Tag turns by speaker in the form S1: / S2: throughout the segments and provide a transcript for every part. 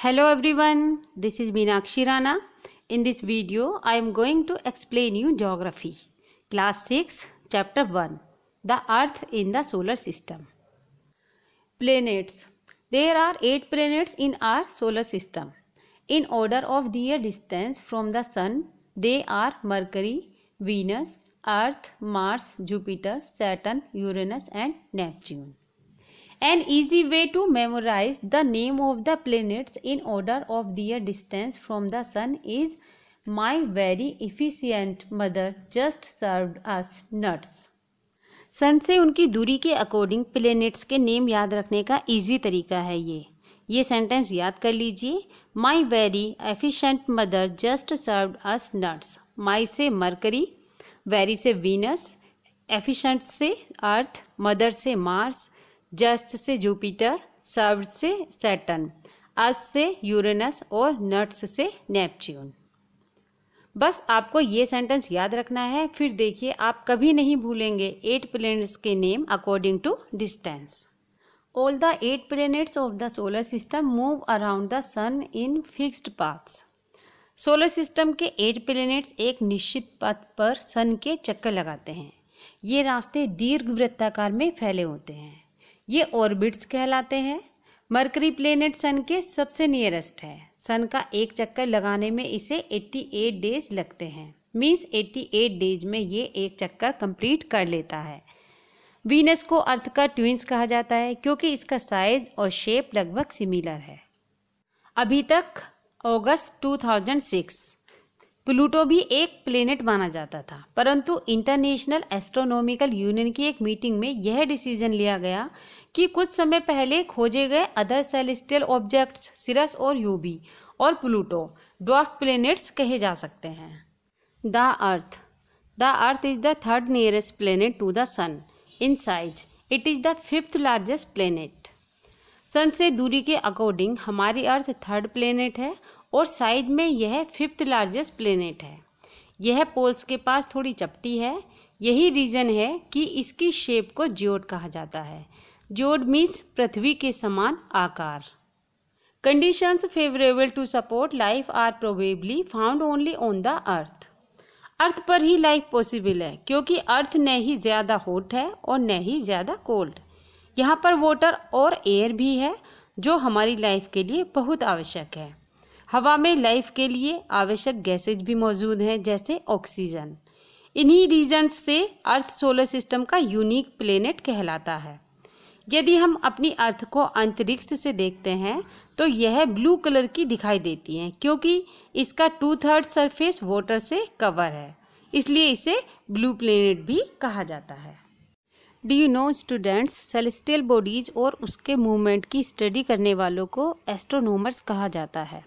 S1: Hello everyone, this is Meenakshi Rana. In this video, I am going to explain you geography. Class 6, Chapter 1 The Earth in the Solar System. Planets. There are 8 planets in our solar system. In order of their distance from the Sun, they are Mercury, Venus, Earth, Mars, Jupiter, Saturn, Uranus and Neptune. An easy way to memorize the name of the planets in order of their distance from the sun is my very efficient mother just serve us nuts sun से उनकी दूरी के according planets के name याद रखने का easy तरीका है ये ये सेंटेंस याद कर लीजिए my very efficient mother just serve us nuts my से मरकरी वेरी से वीनस एफिशेंट से अर्थ मदर से मार्स जस्ट से जुपिटर सर्व से सैटन अस से यूरेनस और नट्स से नेपच्यून बस आपको ये सेंटेंस याद रखना है फिर देखिए आप कभी नहीं भूलेंगे एट प्लेनेट्स के name according to distance all the eight planets of the solar system move around the sun in fixed paths solar system के एट प्लेनेट्स एक निश्चित पथ पर सन के चक्कर लगाते हैं ये रास्ते दीर्घ वृत्ताकार में फैले होते हैं ये ऑर्बिट्स कहलाते हैं मरकरी प्लेनेट सन के सबसे नियरेस्ट है सन का एक चक्कर लगाने में इसे 88 डेज लगते हैं मीन्स 88 डेज में ये एक चक्कर कंप्लीट कर लेता है वीनस को अर्थ का ट्विंस कहा जाता है क्योंकि इसका साइज और शेप लगभग सिमिलर है अभी तक अगस्त 2006 प्लूटो भी एक प्लेनेट माना जाता था परंतु इंटरनेशनल एस्ट्रोनॉमिकल यूनियन की एक मीटिंग में यह डिसीजन लिया गया कि कुछ समय पहले खोजे गए अदर सेलेस्टियल ऑब्जेक्ट्स सिरस और यूबी और प्लूटो ड्वार्फ प्लेनेट्स कहे जा सकते हैं the earth the earth is the third nearest planet to the sun in size it is the fifth largest planet sun से दूरी के अकॉर्डिंग हमारी अर्थ थर्ड प्लेनेट है और साइड में यह फिफ्थ लार्जेस्ट प्लेनेट है यह पोल्स के पास थोड़ी चपटी है यही रीज़न है कि इसकी शेप को जियोड कहा जाता है जियोड मीन्स पृथ्वी के समान आकार conditions favourable to support life are probably found only on the earth earth पर ही लाइफ पॉसिबल है क्योंकि अर्थ न ही ज़्यादा हॉट है और न ही ज़्यादा कोल्ड यहाँ पर वाटर और एयर भी है जो हमारी लाइफ के लिए बहुत आवश्यक है हवा में लाइफ के लिए आवश्यक गैसेज भी मौजूद हैं जैसे ऑक्सीजन इन्हीं रीजन से अर्थ सोलर सिस्टम का यूनिक प्लेनेट कहलाता है यदि हम अपनी अर्थ को अंतरिक्ष से देखते हैं तो यह ब्लू कलर की दिखाई देती है क्योंकि इसका टू थर्ड सरफेस वाटर से कवर है इसलिए इसे ब्लू प्लेनेट भी कहा जाता है do you know students celestial bodies और उसके मूवमेंट की स्टडी करने वालों को एस्ट्रोनोमर्स कहा जाता है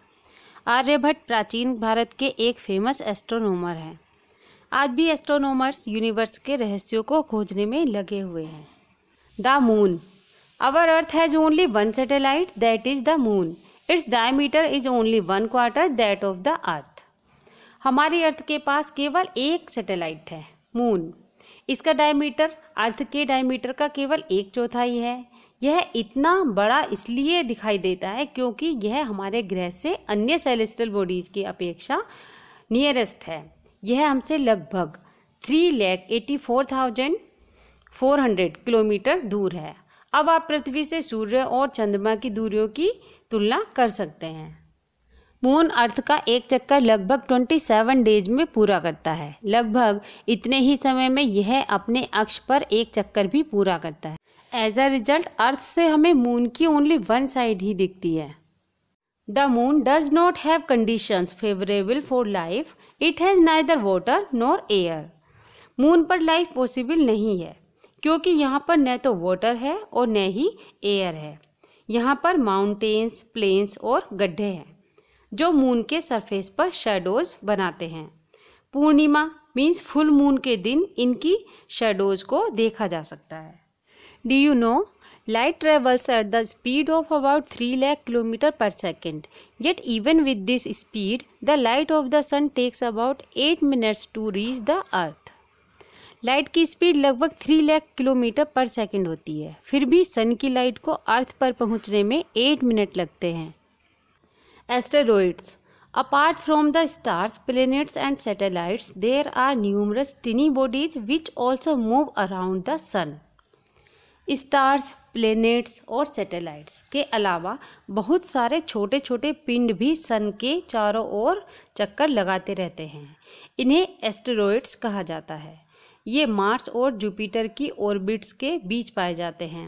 S1: आर्यभट्ट प्राचीन भारत के एक फेमस एस्ट्रोनोमर हैं आज भी एस्ट्रोनोमर्स यूनिवर्स के रहस्यों को खोजने में लगे हुए हैं the moon our earth has only one satellite that is the moon its diameter is only one quarter that of the earth हमारी अर्थ के पास केवल एक सैटेलाइट है मून इसका डायमीटर अर्थ के डायमीटर का केवल एक चौथाई है यह इतना बड़ा इसलिए दिखाई देता है क्योंकि यह हमारे ग्रह से अन्य सेलेस्टल बॉडीज़ की अपेक्षा नियरेस्ट है यह हमसे लगभग three lakh eighty four thousand four hundred kilometre दूर है अब आप पृथ्वी से सूर्य और चंद्रमा की दूरियों की तुलना कर सकते हैं मून अर्थ का एक चक्कर लगभग 27 डेज में पूरा करता है लगभग इतने ही समय में यह अपने अक्ष पर एक चक्कर भी पूरा करता है एज अ रिजल्ट अर्थ से हमें मून की ओनली वन साइड ही दिखती है the moon does not have conditions favourable for life it has neither water nor air moon पर लाइफ पॉसिबल नहीं है क्योंकि यहाँ पर न तो वाटर है और न ही एयर है यहाँ पर माउंटेन्स प्लेन्स और गड्ढे हैं जो मून के सरफेस पर शेडोज़ बनाते हैं पूर्णिमा मीन्स फुल मून के दिन इनकी शेडोज़ को देखा जा सकता है Do you know? Light travels at the speed of about 3 lakh km per second. Yet even with this speed, the light of the sun takes about 8 minutes to reach the earth. Light की speed लगभग three lakh kilometre per second होती है फिर भी सन की light को अर्थ पर पहुंचने में एट मिनट लगते हैं asteroids Apart from the stars, planets and satellites, there are numerous tiny bodies which also move around the sun. Stars planets और सैटेलाइट्स के अलावा बहुत सारे छोटे छोटे पिंड भी सन के चारों ओर चक्कर लगाते रहते हैं इन्हें एस्टेरॉयड्स कहा जाता है ये मार्स और जुपिटर की ऑर्बिट्स के बीच पाए जाते हैं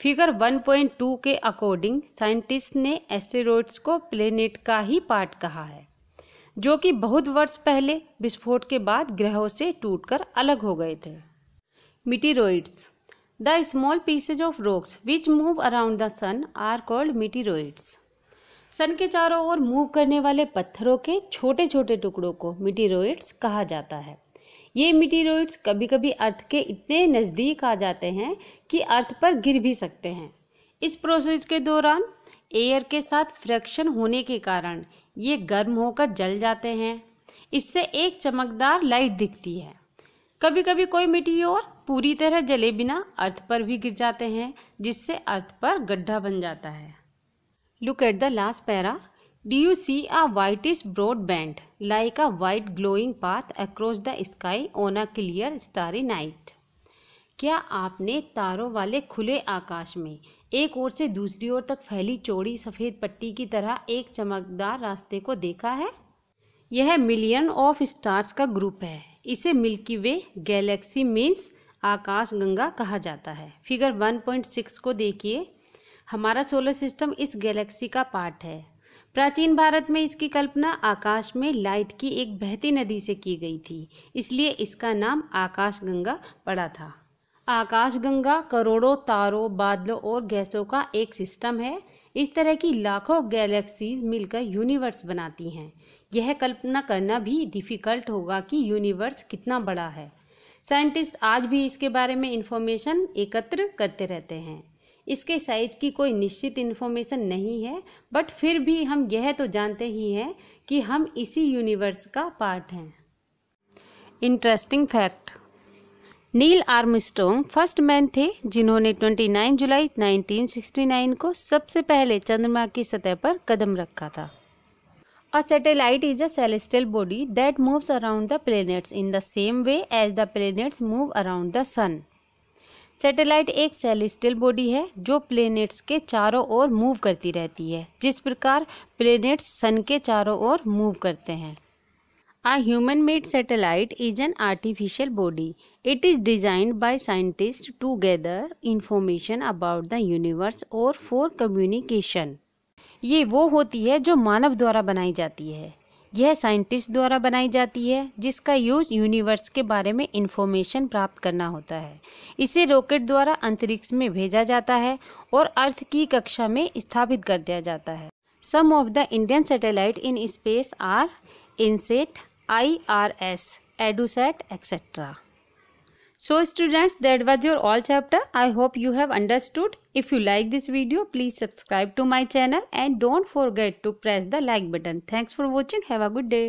S1: फिगर 1.2 के अकॉर्डिंग साइंटिस्ट ने एस्टेरॉयड्स को प्लेनेट का ही पार्ट कहा है जो कि बहुत वर्ष पहले विस्फोट के बाद ग्रहों से टूटकर अलग हो गए थे meteoroids the small pieces of rocks which move around the sun are called meteoroids sun के चारों ओर मूव करने वाले पत्थरों के छोटे छोटे टुकड़ों को मिटीरोइड्स कहा जाता है ये मिटीरोइड्स कभी कभी अर्थ के इतने नज़दीक आ जाते हैं कि अर्थ पर गिर भी सकते हैं इस प्रोसेस के दौरान एयर के साथ फ्रैक्शन होने के कारण ये गर्म होकर जल जाते हैं इससे एक चमकदार लाइट दिखती है कभी कभी कोई और पूरी तरह जले बिना अर्थ पर भी गिर जाते हैं जिससे अर्थ पर गड्ढा बन जाता है look at the last para Do you see a broad band like a white glowing path across the sky on a clear starry night क्या आपने तारों वाले खुले आकाश में एक ओर से दूसरी ओर तक फैली चौड़ी सफ़ेद पट्टी की तरह एक चमकदार रास्ते को देखा है यह मिलियन ऑफ स्टार्स का ग्रुप है इसे मिल्की वे गैलेक्सी मीन्स आकाश गंगा कहा जाता है फिगर 1.6 को देखिए हमारा सोलर सिस्टम इस गैलेक्सी का पार्ट है प्राचीन भारत में इसकी कल्पना आकाश में लाइट की एक बहती नदी से की गई थी इसलिए इसका नाम आकाशगंगा पड़ा था आकाशगंगा करोड़ों तारों बादलों और गैसों का एक सिस्टम है इस तरह की लाखों गैलेक्सीज मिलकर यूनिवर्स बनाती हैं यह कल्पना करना भी डिफ़िकल्ट होगा कि यूनिवर्स कितना बड़ा है साइंटिस्ट आज भी इसके बारे में इन्फॉर्मेशन एकत्र करते रहते हैं इसके साइज की कोई निश्चित इन्फॉर्मेशन नहीं है बट फिर भी हम यह तो जानते ही हैं कि हम इसी यूनिवर्स का पार्ट हैं interesting fact Neil Armstrong first man थे जिन्होंने 29 जुलाई 1969 को सबसे पहले चंद्रमा की सतह पर कदम रखा था A satellite is a celestial body that moves around the planets in the same way as the planets move around the sun. Satellite एक सेलेस्टियल बॉडी है जो प्लेनेट्स के चारों ओर मूव करती रहती है जिस प्रकार प्लेनेट्स सन के चारों ओर मूव करते हैं a human made satellite is an artificial body it is designed by scientist to gather information about the universe और फॉर कम्युनिकेशन ये वो होती है जो मानव द्वारा बनाई जाती है यह साइंटिस्ट द्वारा बनाई जाती है जिसका यूज यूनिवर्स के बारे में इन्फॉर्मेशन प्राप्त करना होता है इसे रॉकेट द्वारा अंतरिक्ष में भेजा जाता है और अर्थ की कक्षा में स्थापित कर दिया जाता है some of the Indian satellite in space are INSAT I R S EDUSAT etcetera So students that was your all chapter. I hope you have understood. If you like this video please subscribe to my channel and don't forget to press the like button. Thanks for watching. Have a good day.